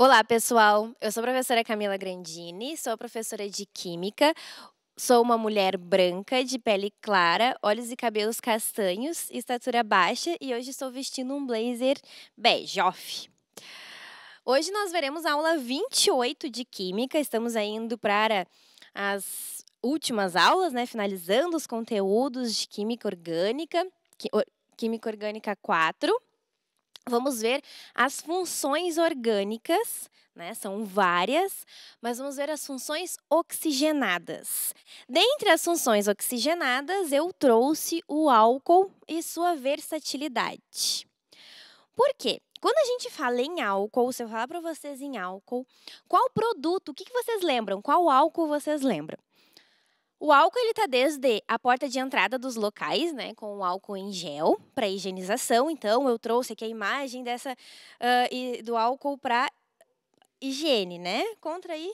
Olá, pessoal. Eu sou a professora Camila Grandini, sou professora de Química. Sou uma mulher branca, de pele clara, olhos e cabelos castanhos, estatura baixa e hoje estou vestindo um blazer bege off. Hoje nós veremos a aula 28 de Química. Estamos indo para as últimas aulas, né? Finalizando os conteúdos de Química Orgânica, Química Orgânica 4 vamos ver as funções orgânicas, né? São várias, mas vamos ver as funções oxigenadas. Dentre as funções oxigenadas, eu trouxe o álcool e sua versatilidade. Por quê? Quando a gente fala em álcool, se eu falar para vocês em álcool, qual produto, o que, que vocês lembram? Qual álcool vocês lembram? O álcool ele está desde a porta de entrada dos locais, né, com o álcool em gel para higienização. Então eu trouxe aqui a imagem dessa uh, do álcool para higiene, né, contra aí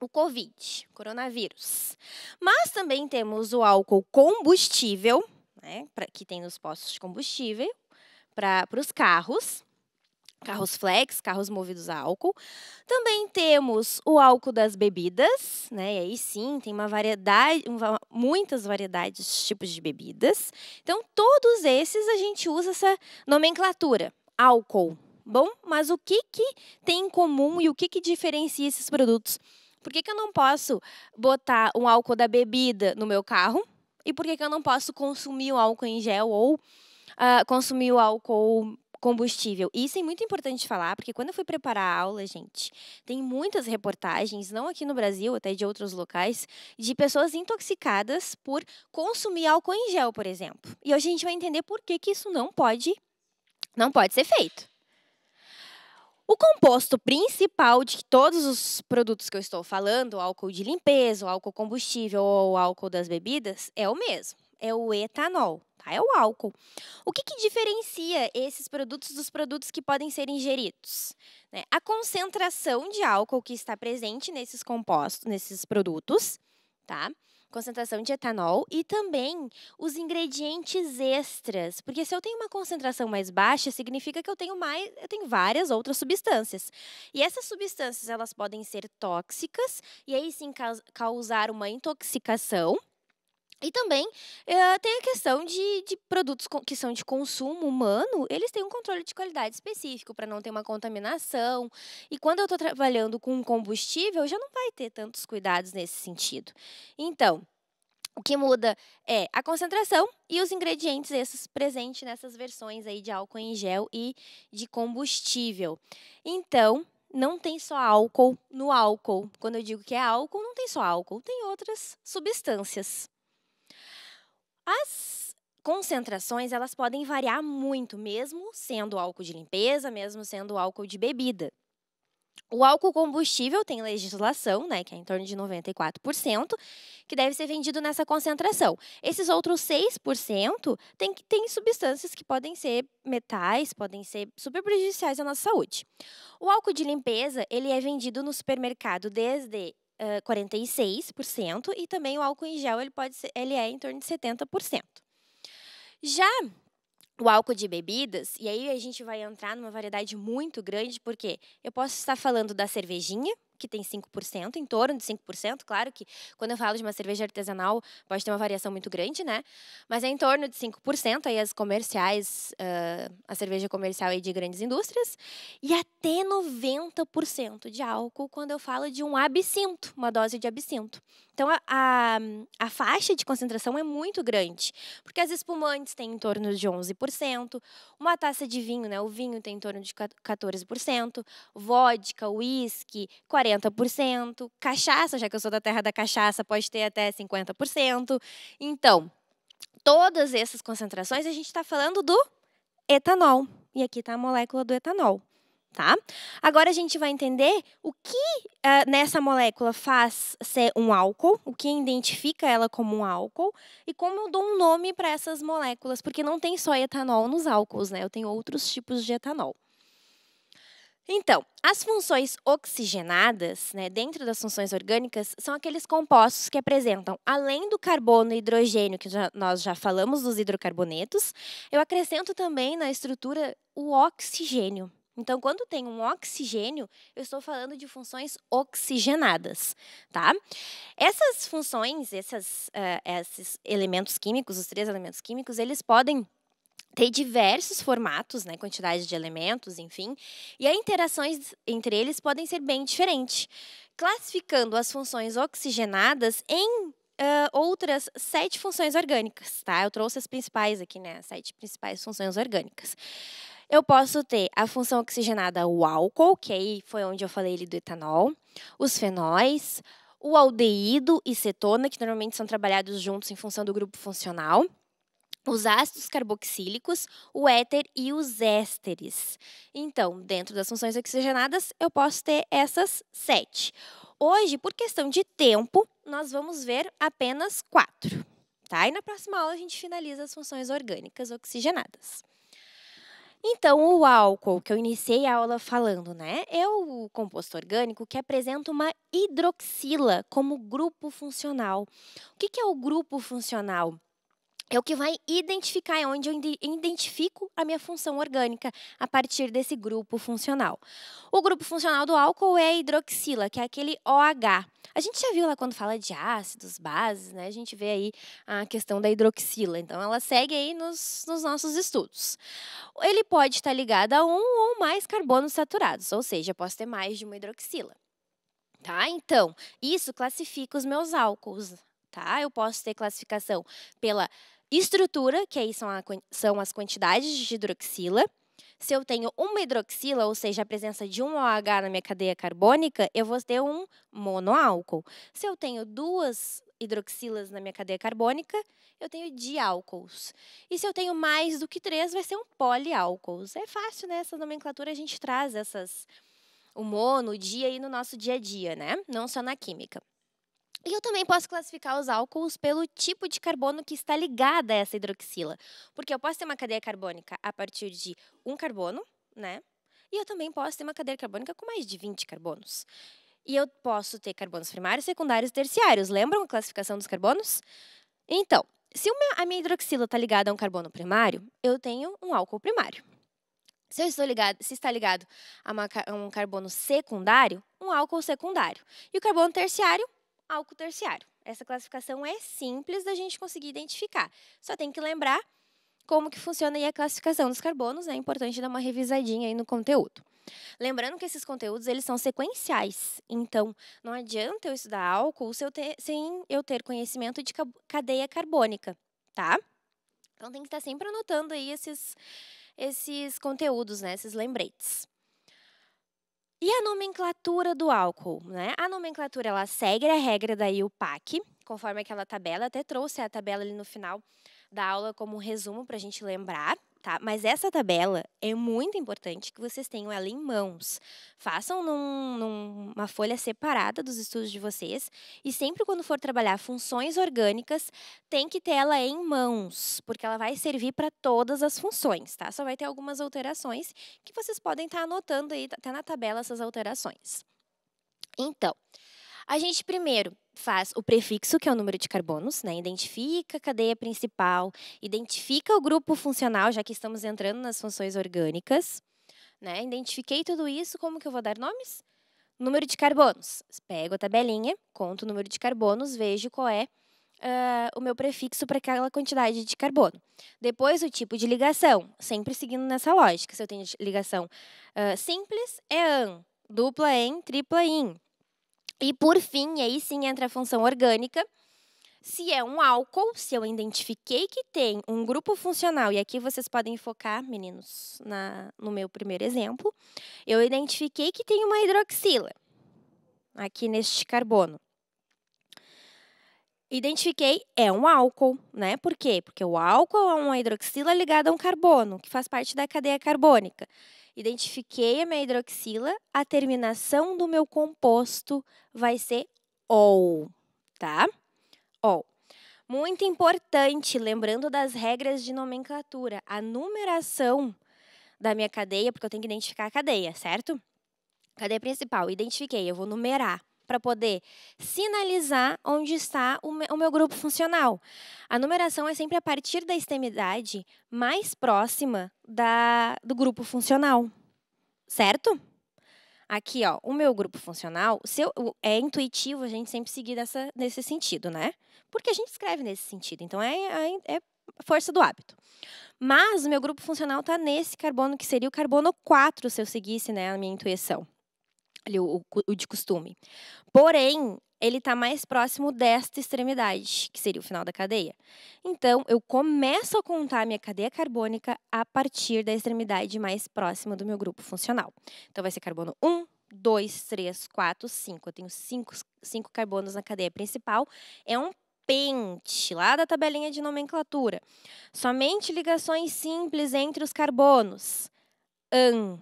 o Covid, coronavírus. Mas também temos o álcool combustível, né, pra, que tem nos postos de combustível para os carros carros flex, carros movidos a álcool. Também temos o álcool das bebidas, né? E aí sim, tem uma variedade, uma, muitas variedades, tipos de bebidas. Então, todos esses a gente usa essa nomenclatura, álcool. Bom, mas o que, que tem em comum e o que, que diferencia esses produtos? Por que, que eu não posso botar um álcool da bebida no meu carro? E por que, que eu não posso consumir o álcool em gel ou uh, consumir o álcool combustível. isso é muito importante falar, porque quando eu fui preparar a aula, gente, tem muitas reportagens, não aqui no Brasil, até de outros locais, de pessoas intoxicadas por consumir álcool em gel, por exemplo. E hoje a gente vai entender por que, que isso não pode, não pode ser feito. O composto principal de todos os produtos que eu estou falando, o álcool de limpeza, o álcool combustível ou o álcool das bebidas, é o mesmo é o etanol, tá? É o álcool. O que, que diferencia esses produtos dos produtos que podem ser ingeridos? Né? A concentração de álcool que está presente nesses compostos, nesses produtos, tá? concentração de etanol e também os ingredientes extras, porque se eu tenho uma concentração mais baixa, significa que eu tenho mais, eu tenho várias outras substâncias. E essas substâncias, elas podem ser tóxicas e aí sim causar uma intoxicação e também uh, tem a questão de, de produtos que são de consumo humano, eles têm um controle de qualidade específico para não ter uma contaminação. E quando eu estou trabalhando com combustível, já não vai ter tantos cuidados nesse sentido. Então, o que muda é a concentração e os ingredientes esses presentes nessas versões aí de álcool em gel e de combustível. Então, não tem só álcool no álcool. Quando eu digo que é álcool, não tem só álcool, tem outras substâncias. As concentrações, elas podem variar muito, mesmo sendo álcool de limpeza, mesmo sendo álcool de bebida. O álcool combustível tem legislação, né, que é em torno de 94%, que deve ser vendido nessa concentração. Esses outros 6% tem, tem substâncias que podem ser metais, podem ser super prejudiciais à nossa saúde. O álcool de limpeza, ele é vendido no supermercado desde uh, 46% e também o álcool em gel ele pode ser, ele é em torno de 70%. Já o álcool de bebidas, e aí a gente vai entrar numa variedade muito grande, porque eu posso estar falando da cervejinha, que tem 5%, em torno de 5%. Claro que quando eu falo de uma cerveja artesanal, pode ter uma variação muito grande, né? Mas é em torno de 5%, aí as comerciais, uh, a cerveja comercial aí de grandes indústrias, e até 90% de álcool quando eu falo de um absinto, uma dose de absinto. Então, a, a, a, faixa de concentração é muito grande, porque as espumantes têm em torno de 11%, uma taça de vinho, né, o vinho tem em torno de 14%, vodka, uísque, 40%, cachaça, já que eu sou da terra da cachaça, pode ter até 50%. Então, todas essas concentrações, a gente está falando do etanol. E aqui está a molécula do etanol tá? Agora a gente vai entender o que uh, nessa molécula faz ser um álcool, o que identifica ela como um álcool e como eu dou um nome para essas moléculas, porque não tem só etanol nos álcools, né? Eu tenho outros tipos de etanol. Então, as funções oxigenadas, né, dentro das funções orgânicas, são aqueles compostos que apresentam, além do carbono e hidrogênio, que já, nós já falamos dos hidrocarbonetos, eu acrescento também na estrutura o oxigênio. Então, quando tem um oxigênio, eu estou falando de funções oxigenadas, tá? Essas funções, uh, esses elementos químicos, os três elementos químicos, eles podem ter diversos formatos, né, quantidade de elementos, enfim, e as interações entre eles podem ser bem diferentes, classificando as funções oxigenadas em Uh, outras sete funções orgânicas, tá? Eu trouxe as principais aqui, né? As sete principais funções orgânicas. Eu posso ter a função oxigenada o álcool, que aí foi onde eu falei ali do etanol, os fenóis, o aldeído e cetona, que normalmente são trabalhados juntos em função do grupo funcional, os ácidos carboxílicos, o éter e os ésteres. Então, dentro das funções oxigenadas, eu posso ter essas sete. Hoje, por questão de tempo, nós vamos ver apenas quatro. Tá? E na próxima aula a gente finaliza as funções orgânicas oxigenadas. Então, o álcool, que eu iniciei a aula falando, né, é o composto orgânico que apresenta uma hidroxila como grupo funcional. O que é o grupo funcional? é o que vai identificar, é onde eu identifico a minha função orgânica a partir desse grupo funcional. O grupo funcional do álcool é a hidroxila, que é aquele OH. A gente já viu lá quando fala de ácidos, bases, né? A gente vê aí a questão da hidroxila. Então, ela segue aí nos, nos nossos estudos. Ele pode estar ligado a um ou mais carbonos saturados, ou seja, posso ter mais de uma hidroxila. Tá? Então, isso classifica os meus álcools, tá? Eu posso ter classificação pela Estrutura, que aí são, a, são as quantidades de hidroxila. Se eu tenho uma hidroxila, ou seja, a presença de um OH na minha cadeia carbônica, eu vou ter um monoálcool. Se eu tenho duas hidroxilas na minha cadeia carbônica, eu tenho diálcools. E se eu tenho mais do que três, vai ser um poliálcool. É fácil, né? Essa nomenclatura a gente traz essas, o mono, o dia aí no nosso dia a dia, né? Não só na química. E eu também posso classificar os álcools pelo tipo de carbono que está ligada a essa hidroxila. Porque eu posso ter uma cadeia carbônica a partir de um carbono, né? E eu também posso ter uma cadeia carbônica com mais de 20 carbonos. E eu posso ter carbonos primários, secundários e terciários. Lembram a classificação dos carbonos? Então, se a minha hidroxila está ligada a um carbono primário, eu tenho um álcool primário. Se, eu estou ligado, se está ligado a, uma, a um carbono secundário, um álcool secundário. E o carbono terciário, álcool terciário. Essa classificação é simples da gente conseguir identificar. Só tem que lembrar como que funciona aí a classificação dos carbonos, né? é importante dar uma revisadinha aí no conteúdo. Lembrando que esses conteúdos eles são sequenciais, então não adianta eu estudar álcool se eu ter, sem eu ter conhecimento de cadeia carbônica, tá? Então tem que estar sempre anotando aí esses, esses conteúdos, né? esses lembretes. E a nomenclatura do álcool, né? A nomenclatura ela segue a regra da IUPAC, conforme aquela tabela, até trouxe a tabela ali no final da aula como um resumo para a gente lembrar tá? Mas essa tabela é muito importante que vocês tenham ela em mãos. Façam num, numa folha separada dos estudos de vocês e sempre quando for trabalhar funções orgânicas, tem que ter ela em mãos, porque ela vai servir para todas as funções, tá? Só vai ter algumas alterações que vocês podem estar tá anotando aí até tá na tabela essas alterações. Então, a gente primeiro faz o prefixo, que é o número de carbonos, né? Identifica a cadeia principal, identifica o grupo funcional, já que estamos entrando nas funções orgânicas, né? Identifiquei tudo isso, como que eu vou dar nomes? Número de carbonos. Pego a tabelinha, conto o número de carbonos, vejo qual é Uh, o meu prefixo para aquela quantidade de carbono. Depois, o tipo de ligação, sempre seguindo nessa lógica. Se eu tenho ligação uh, simples, é AN, dupla em, tripla in. E por fim, aí sim entra a função orgânica. Se é um álcool, se eu identifiquei que tem um grupo funcional, e aqui vocês podem focar, meninos, na, no meu primeiro exemplo, eu identifiquei que tem uma hidroxila aqui neste carbono. Identifiquei, é um álcool, né? Por quê? Porque o álcool é uma hidroxila ligada a um carbono, que faz parte da cadeia carbônica. Identifiquei a minha hidroxila, a terminação do meu composto vai ser OL, tá? OL. Muito importante, lembrando das regras de nomenclatura, a numeração da minha cadeia, porque eu tenho que identificar a cadeia, certo? Cadeia principal, identifiquei, eu vou numerar para poder sinalizar onde está o meu, o meu grupo funcional. A numeração é sempre a partir da extremidade mais próxima da, do grupo funcional, certo? Aqui, ó, o meu grupo funcional, seu, é intuitivo a gente sempre seguir dessa, nesse sentido, né? Porque a gente escreve nesse sentido, então é, é, é força do hábito. Mas o meu grupo funcional está nesse carbono, que seria o carbono 4, se eu seguisse né, a minha intuição ali o, o de costume. Porém, ele está mais próximo desta extremidade, que seria o final da cadeia. Então, eu começo a contar a minha cadeia carbônica a partir da extremidade mais próxima do meu grupo funcional. Então, vai ser carbono 1, 2, 3, 4, 5. Eu tenho 5, 5 carbonos na cadeia principal. É um pente, lá da tabelinha de nomenclatura. Somente ligações simples entre os carbonos. AN.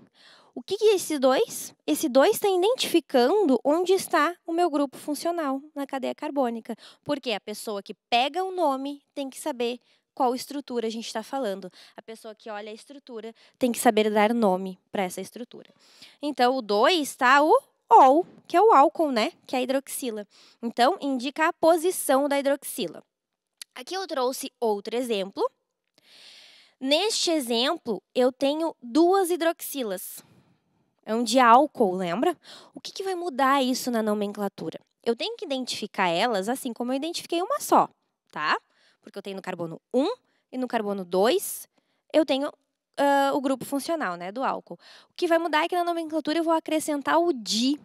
O que, que é esse 2? Esse 2 está identificando onde está o meu grupo funcional na cadeia carbônica. Porque a pessoa que pega o nome tem que saber qual estrutura a gente está falando. A pessoa que olha a estrutura tem que saber dar nome para essa estrutura. Então, o 2 está o OL, que é o álcool, né? Que é a hidroxila. Então, indica a posição da hidroxila. Aqui eu trouxe outro exemplo. Neste exemplo, eu tenho duas hidroxilas é um de álcool, lembra? O que, que vai mudar isso na nomenclatura? Eu tenho que identificar elas assim como eu identifiquei uma só, tá? Porque eu tenho no carbono 1 e no carbono 2 eu tenho uh, o grupo funcional, né, do álcool. O que vai mudar é que na nomenclatura eu vou acrescentar o di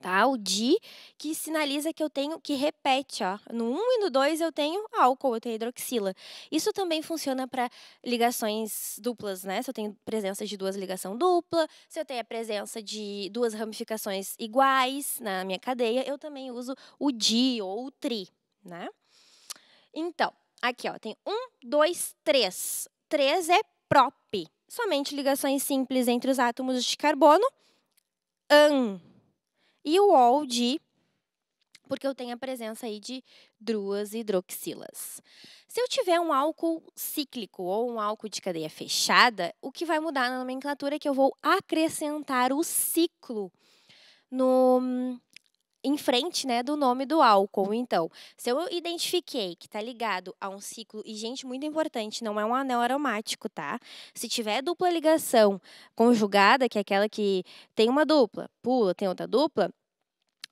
tá? O di, que sinaliza que eu tenho, que repete, ó. No 1 e no 2 eu tenho álcool, eu tenho hidroxila. Isso também funciona para ligações duplas, né? Se eu tenho presença de duas ligação dupla, se eu tenho a presença de duas ramificações iguais na minha cadeia, eu também uso o di ou o tri, né? Então, aqui, ó, tem 1, 2, 3. 3 é prop. Somente ligações simples entre os átomos de carbono. AN e o ol de porque eu tenho a presença aí de druas e hidroxilas. Se eu tiver um álcool cíclico ou um álcool de cadeia fechada, o que vai mudar na nomenclatura é que eu vou acrescentar o ciclo no, em frente, né, do nome do álcool. Então, se eu identifiquei que está ligado a um ciclo, e gente, muito importante, não é um anel aromático, tá? Se tiver dupla ligação conjugada, que é aquela que tem uma dupla, pula, tem outra dupla,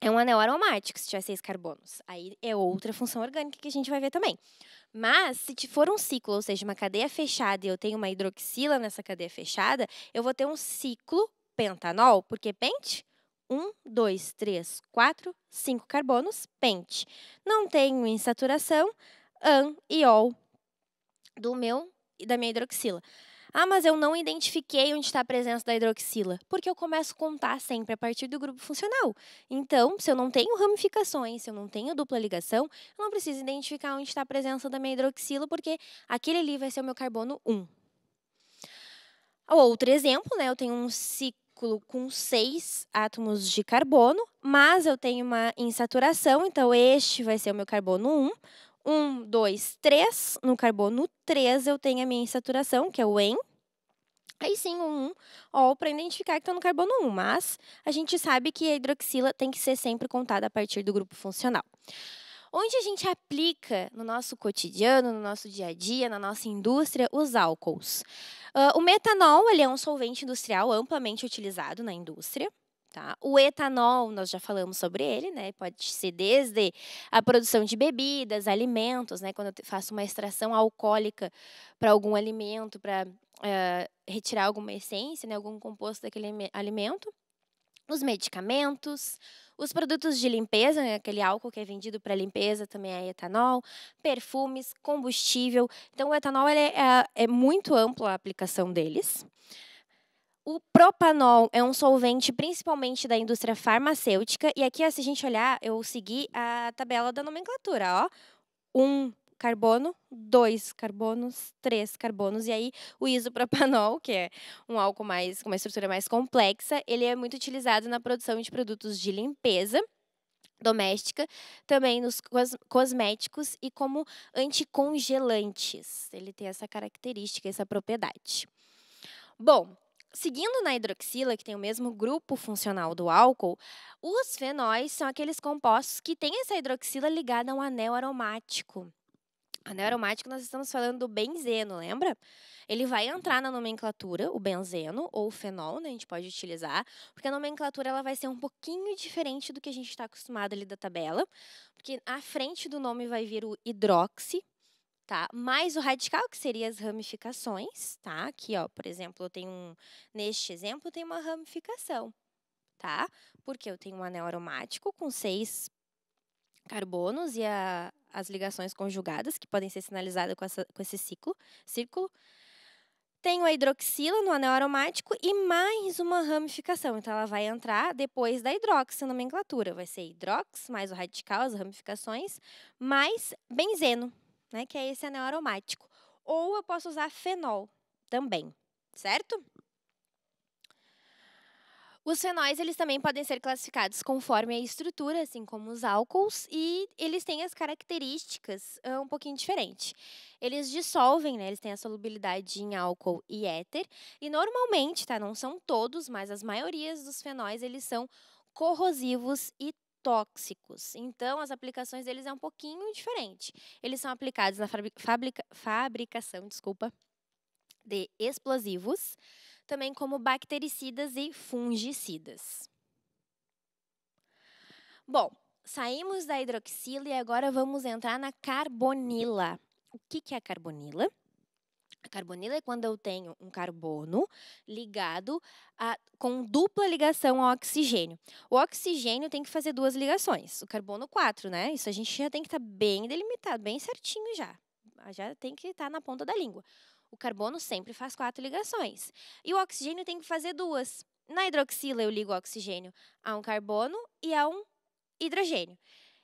é um anel aromático, se tiver seis carbonos. Aí é outra função orgânica que a gente vai ver também. Mas, se for um ciclo, ou seja, uma cadeia fechada e eu tenho uma hidroxila nessa cadeia fechada, eu vou ter um ciclo pentanol, porque pente um, dois, três, quatro, cinco carbonos, pente. Não tenho em saturação an e ol do meu e da minha hidroxila. Ah, mas eu não identifiquei onde está a presença da hidroxila, porque eu começo a contar sempre a partir do grupo funcional. Então, se eu não tenho ramificações, se eu não tenho dupla ligação, eu não preciso identificar onde está a presença da minha hidroxila, porque aquele ali vai ser o meu carbono 1. Outro exemplo, né? Eu tenho um ciclo moléculo com seis átomos de carbono, mas eu tenho uma insaturação, então este vai ser o meu carbono 1. 1, 2, 3. No carbono 3 eu tenho a minha insaturação, que é o EN. Aí sim, um 1, ou para identificar que está no carbono 1, mas a gente sabe que a hidroxila tem que ser sempre contada a partir do grupo funcional. Onde a gente aplica no nosso cotidiano, no nosso dia a dia, na nossa indústria, os álcools? Uh, o metanol ele é um solvente industrial amplamente utilizado na indústria. Tá? O etanol, nós já falamos sobre ele, né? Pode ser desde a produção de bebidas, alimentos, né? Quando eu faço uma extração alcoólica para algum alimento, para uh, eh, retirar alguma essência, né? algum composto daquele alimento. Os medicamentos, os produtos de limpeza, né, aquele álcool que é vendido para limpeza, também é etanol, perfumes, combustível. Então, o etanol é, é, é muito amplo a aplicação deles. O propanol é um solvente principalmente da indústria farmacêutica. E aqui, se a gente olhar, eu segui a tabela da nomenclatura. Ó. 1, um, carbono, dois carbonos, três carbonos. E aí o isopropanol, que é um álcool mais com uma estrutura mais complexa, ele é muito utilizado na produção de produtos de limpeza doméstica, também nos cosméticos e como anticongelantes. Ele tem essa característica, essa propriedade. Bom, Seguindo na hidroxila, que tem o mesmo grupo funcional do álcool, os fenóis são aqueles compostos que têm essa hidroxila ligada a um anel aromático. Né, Aneuromático, nós estamos falando do benzeno, lembra? Ele vai uhum. entrar na nomenclatura, o benzeno ou o fenol, né? A gente pode utilizar, porque a nomenclatura ela vai ser um pouquinho diferente do que a gente está acostumado ali da tabela, porque à frente do nome vai vir o hidroxi, tá? Mais o radical, que seria as ramificações, tá? Aqui, ó, por exemplo, eu tenho um, neste exemplo, tem uma ramificação, tá? Porque eu tenho um anel aromático com seis carbonos e a, as ligações conjugadas, que podem ser sinalizadas com, essa, com esse ciclo, círculo. Tenho a hidroxila no anel aromático e mais uma ramificação. Então, ela vai entrar depois da hidroxila na nomenclatura. Vai ser hidrox mais o radical, as ramificações, mais benzeno, né, que é esse anel aromático. Ou eu posso usar fenol também, certo? Os fenóis, eles também podem ser classificados conforme a estrutura, assim como os álcools, e eles têm as características um pouquinho diferentes. Eles dissolvem, né? Eles têm a solubilidade em álcool e éter, e normalmente, tá? Não são todos, mas as maiorias dos fenóis, eles são corrosivos e tóxicos. Então, as aplicações deles é um pouquinho diferente. Eles são aplicados na fabrica fabricação, desculpa, de explosivos, também como bactericidas e fungicidas. Bom, saímos da hidroxila e agora vamos entrar na carbonila. O que, que é a carbonila? A carbonila é quando eu tenho um carbono ligado a, com dupla ligação ao oxigênio. O oxigênio tem que fazer duas ligações, o carbono quatro, né? Isso a gente já tem que estar tá bem delimitado, bem certinho já. Já tem que estar tá na ponta da língua. O carbono sempre faz quatro ligações. E o oxigênio tem que fazer duas. Na hidroxila, eu ligo o oxigênio a um carbono e a um hidrogênio.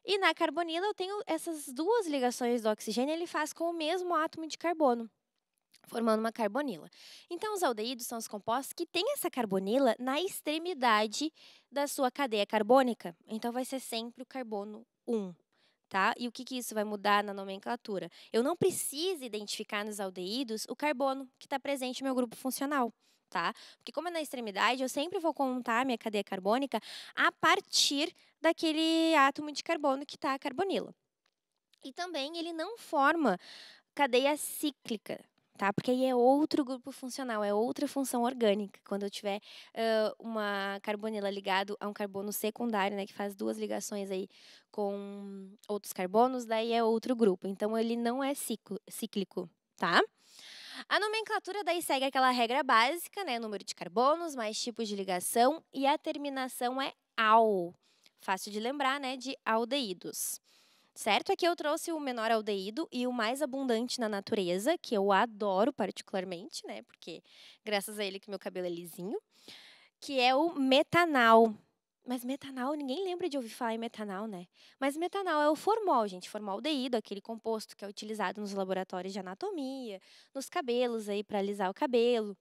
E na carbonila, eu tenho essas duas ligações do oxigênio, ele faz com o mesmo átomo de carbono formando uma carbonila. Então, os aldeídos são os compostos que têm essa carbonila na extremidade da sua cadeia carbônica. Então, vai ser sempre o carbono 1 tá? E o que, que isso vai mudar na nomenclatura? Eu não preciso identificar nos aldeídos o carbono que está presente no meu grupo funcional. Tá? Porque como é na extremidade, eu sempre vou contar a minha cadeia carbônica a partir daquele átomo de carbono que está carbonilo. carbonila. E também ele não forma cadeia cíclica, tá? Porque aí é outro grupo funcional, é outra função orgânica. Quando eu tiver uh, uma carbonila ligado a um carbono secundário, né, que faz duas ligações aí com outros carbonos, daí é outro grupo. Então ele não é ciclo, cíclico, tá? A nomenclatura daí segue aquela regra básica, né? Número de carbonos, mais tipos de ligação e a terminação é al. Fácil de lembrar, né? De aldeídos certo? Aqui é eu trouxe o menor aldeído e o mais abundante na natureza, que eu adoro particularmente, né? Porque graças a ele que meu cabelo é lisinho, que é o metanal. Mas metanal, ninguém lembra de ouvir falar em metanal, né? Mas metanal é o formol, gente, formaldeído, aquele composto que é utilizado nos laboratórios de anatomia, nos cabelos aí para alisar o cabelo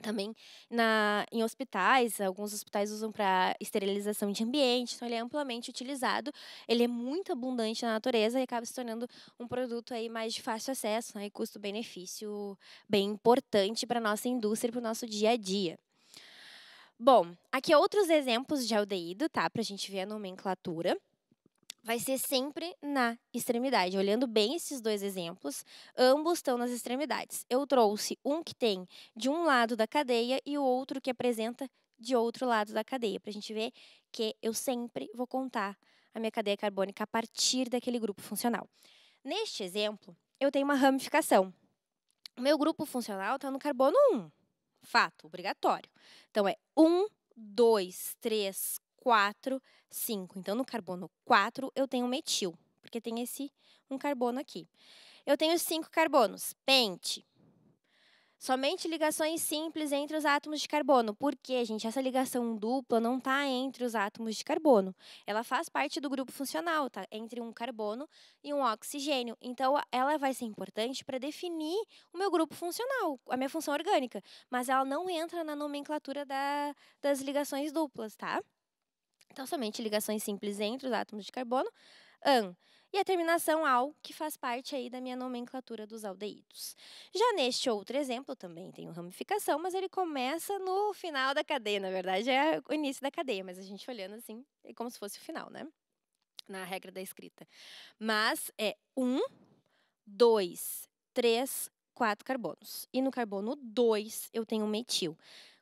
também na, em hospitais, alguns hospitais usam para esterilização de ambiente, então ele é amplamente utilizado, ele é muito abundante na natureza e acaba se tornando um produto aí mais de fácil acesso né, e custo-benefício bem importante para a nossa indústria e para o nosso dia a dia. Bom, aqui é outros exemplos de aldeído, tá? Para a gente ver a nomenclatura vai ser sempre na extremidade. Olhando bem esses dois exemplos, ambos estão nas extremidades. Eu trouxe um que tem de um lado da cadeia e o outro que apresenta de outro lado da cadeia, para a gente ver que eu sempre vou contar a minha cadeia carbônica a partir daquele grupo funcional. Neste exemplo, eu tenho uma ramificação. O meu grupo funcional está no carbono 1. Fato, obrigatório. Então é 1, 2, 3, 4, 5. Então, no carbono 4, eu tenho metil, porque tem esse um carbono aqui. Eu tenho cinco carbonos. Pente. Somente ligações simples entre os átomos de carbono. Porque, gente, essa ligação dupla não está entre os átomos de carbono. Ela faz parte do grupo funcional, tá? Entre um carbono e um oxigênio. Então, ela vai ser importante para definir o meu grupo funcional, a minha função orgânica. Mas ela não entra na nomenclatura da, das ligações duplas, tá? Então, somente ligações simples entre os átomos de carbono, an, e a terminação al, que faz parte aí da minha nomenclatura dos aldeídos. Já neste outro exemplo, também tenho ramificação, mas ele começa no final da cadeia, na verdade é o início da cadeia, mas a gente olhando assim, é como se fosse o final, né? Na regra da escrita. Mas é um, dois, três, quatro carbonos. E no carbono 2 eu tenho metil.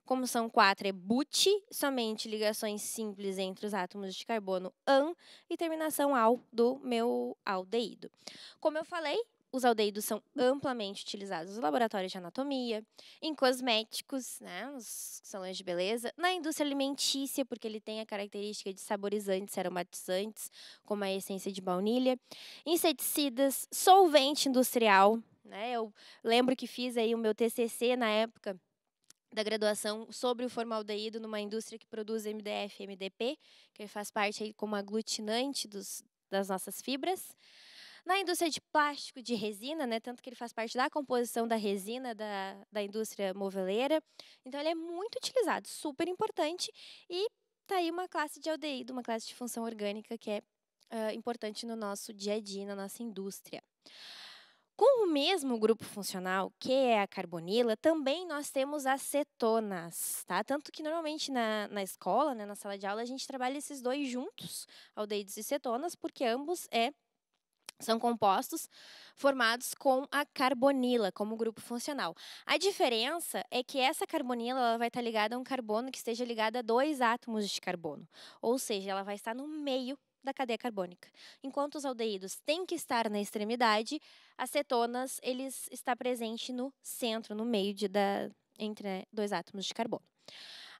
Como são quatro, é but, somente ligações simples entre os átomos de carbono an e terminação al do meu aldeído. Como eu falei, os aldeídos são amplamente utilizados nos laboratórios de anatomia, em cosméticos, né, nos salões de beleza, na indústria alimentícia, porque ele tem a característica de saborizantes, aromatizantes, como a essência de baunilha, inseticidas, solvente industrial, né? Eu lembro que fiz aí o meu TCC na época da graduação sobre o formaldeído numa indústria que produz MDF e MDP, que faz parte aí como aglutinante dos, das nossas fibras. Na indústria de plástico, de resina, né, tanto que ele faz parte da composição da resina da, da indústria moveleira. Então, ele é muito utilizado, super importante. E está aí uma classe de aldeído, uma classe de função orgânica que é uh, importante no nosso dia a dia, na nossa indústria. Com o mesmo grupo funcional, que é a carbonila, também nós temos as cetonas, tá? Tanto que normalmente na, na escola, né, na sala de aula, a gente trabalha esses dois juntos, aldeídos e cetonas, porque ambos é são compostos formados com a carbonila como grupo funcional. A diferença é que essa carbonila ela vai estar ligada a um carbono que esteja ligado a dois átomos de carbono, ou seja, ela vai estar no meio da cadeia carbônica. Enquanto os aldeídos têm que estar na extremidade, as cetonas eles está presente no centro, no meio de, da, entre eh, dois átomos de carbono.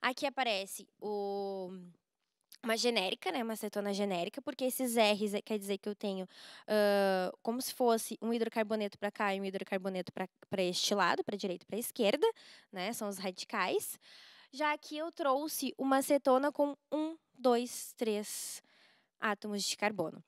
Aqui aparece o, uma genérica, né, uma cetona genérica, porque esses R's eh, quer dizer que eu tenho uh, como se fosse um hidrocarboneto para cá e um hidrocarboneto para este lado, para direita e para esquerda, né, são os radicais. Já aqui eu trouxe uma acetona com um, dois, três átomos de carbono.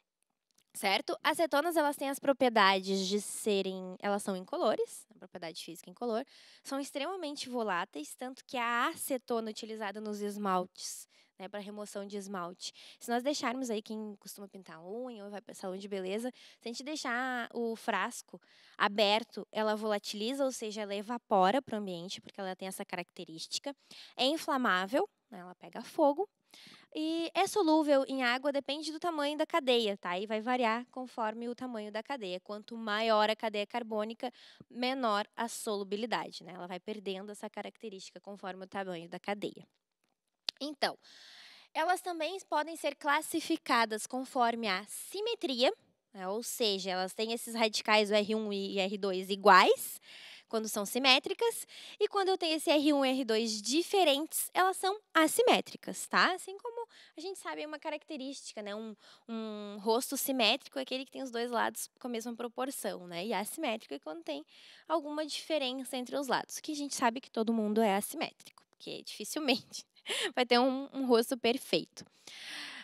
Certo? cetonas elas têm as propriedades de serem, elas são incolores, a propriedade física é incolor, são extremamente voláteis, tanto que a acetona utilizada nos esmaltes né, para remoção de esmalte. Se nós deixarmos aí quem costuma pintar unha ou vai para salão de beleza, se a gente deixar o frasco aberto, ela volatiliza, ou seja, ela evapora para o ambiente, porque ela tem essa característica. É inflamável, né, ela pega fogo e é solúvel em água, depende do tamanho da cadeia, tá? E vai variar conforme o tamanho da cadeia. Quanto maior a cadeia carbônica, menor a solubilidade, né? Ela vai perdendo essa característica conforme o tamanho da cadeia. Então, elas também podem ser classificadas conforme a simetria, né? ou seja, elas têm esses radicais R1 e R2 iguais, quando são simétricas, e quando eu tenho esse R1 e R2 diferentes, elas são assimétricas, tá? Assim como a gente sabe, é uma característica, né? Um, um rosto simétrico é aquele que tem os dois lados com a mesma proporção, né? E é assimétrico é quando tem alguma diferença entre os lados, que a gente sabe que todo mundo é assimétrico, porque dificilmente vai ter um, um rosto perfeito.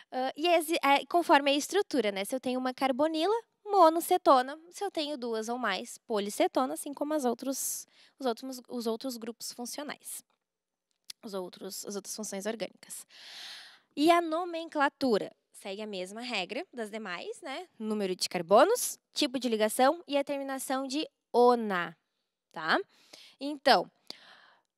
Uh, e é, conforme a estrutura, né? Se eu tenho uma carbonila, monocetona, se eu tenho duas ou mais, policetona, assim como as outros, os, outros, os outros grupos funcionais, os outros, as outras funções orgânicas. E a nomenclatura segue a mesma regra das demais, né? Número de carbonos, tipo de ligação e a terminação de ona, tá? Então,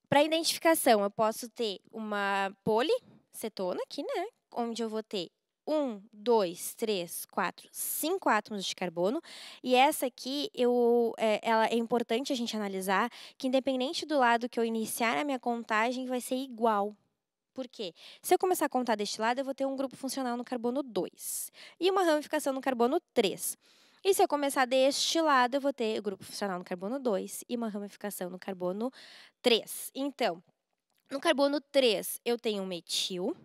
para identificação, eu posso ter uma policetona aqui, né? Onde eu vou ter um, dois, três, quatro, cinco átomos de carbono. E essa aqui, eu, é, ela é importante a gente analisar que independente do lado que eu iniciar a minha contagem, vai ser igual, porque se eu começar a contar deste lado, eu vou ter um grupo funcional no carbono 2 e uma ramificação no carbono 3. E se eu começar deste lado, eu vou ter o grupo funcional no carbono 2 e uma ramificação no carbono 3. Então, no carbono 3, eu tenho metil.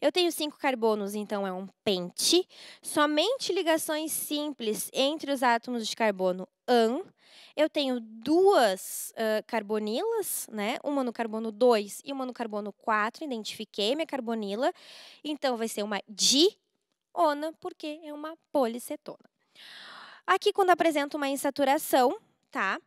Eu tenho cinco carbonos, então é um pente. Somente ligações simples entre os átomos de carbono an. Eu tenho duas uh, carbonilas, né? Uma no carbono 2 e uma no carbono 4. Identifiquei minha carbonila. Então vai ser uma diona, porque é uma policetona. Aqui quando apresento uma insaturação, tá?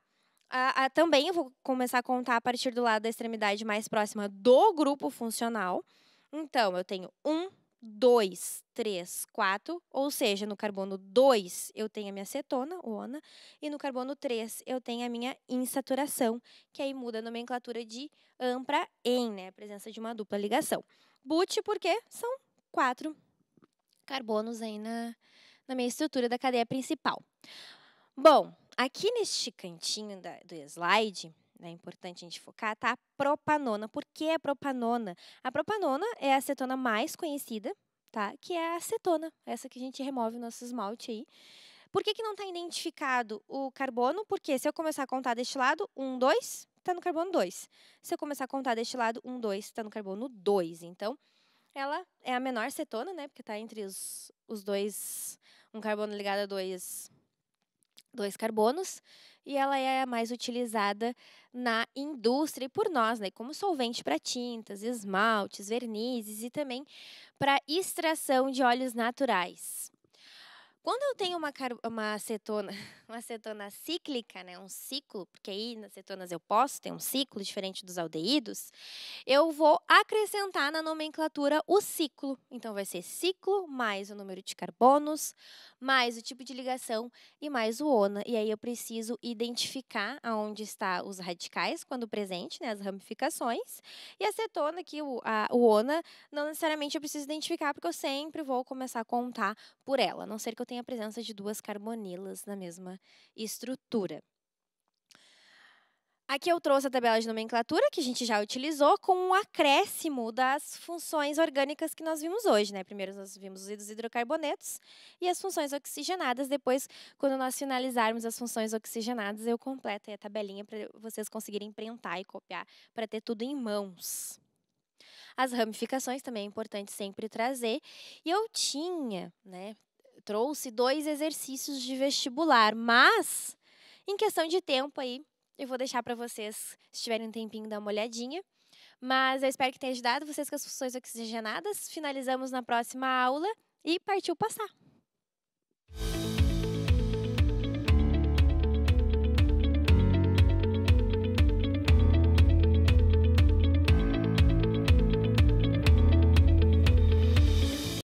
a, a, também vou começar a contar a partir do lado da extremidade mais próxima do grupo funcional. Então, eu tenho 1, 2, 3, 4, ou seja, no carbono 2 eu tenho a minha acetona, ona, e no carbono 3 eu tenho a minha insaturação, que aí muda a nomenclatura de AN para EN, né? A presença de uma dupla ligação. BUT, porque são quatro carbonos aí na, na minha estrutura da cadeia principal. Bom, aqui neste cantinho da, do slide, né, é importante a gente focar, tá? A propanona. Por que a propanona? A propanona é a acetona mais conhecida, tá? Que é a acetona, essa que a gente remove o nosso esmalte aí. Por que, que não está identificado o carbono? Porque se eu começar a contar deste lado, 1, um, 2, está no carbono 2. Se eu começar a contar deste lado, 1, um, 2, está no carbono 2. Então, ela é a menor acetona, né? Porque está entre os, os dois, um carbono ligado a dois dois carbonos e ela é a mais utilizada na indústria e por nós, né, como solvente para tintas, esmaltes, vernizes e também para extração de óleos naturais. Quando eu tenho uma, uma acetona, uma acetona cíclica, né, um ciclo, porque aí nas acetonas eu posso ter um ciclo diferente dos aldeídos, eu vou acrescentar na nomenclatura o ciclo. Então vai ser ciclo mais o número de carbonos, mais o tipo de ligação e mais o ona. E aí eu preciso identificar aonde está os radicais quando presente, né, as ramificações, e a acetona que o, a, o ona não necessariamente eu preciso identificar porque eu sempre vou começar a contar por ela, a não ser que eu tenha tem a presença de duas carbonilas na mesma estrutura. Aqui eu trouxe a tabela de nomenclatura que a gente já utilizou com um acréscimo das funções orgânicas que nós vimos hoje, né? Primeiro nós vimos os hidrocarbonetos e as funções oxigenadas. Depois, quando nós finalizarmos as funções oxigenadas, eu completo a tabelinha para vocês conseguirem printar e copiar para ter tudo em mãos. As ramificações também é importante sempre trazer. E eu tinha, né, trouxe dois exercícios de vestibular, mas em questão de tempo aí, eu vou deixar para vocês, se tiverem um tempinho, dar uma olhadinha. Mas eu espero que tenha ajudado vocês com as funções oxigenadas. Finalizamos na próxima aula e partiu passar!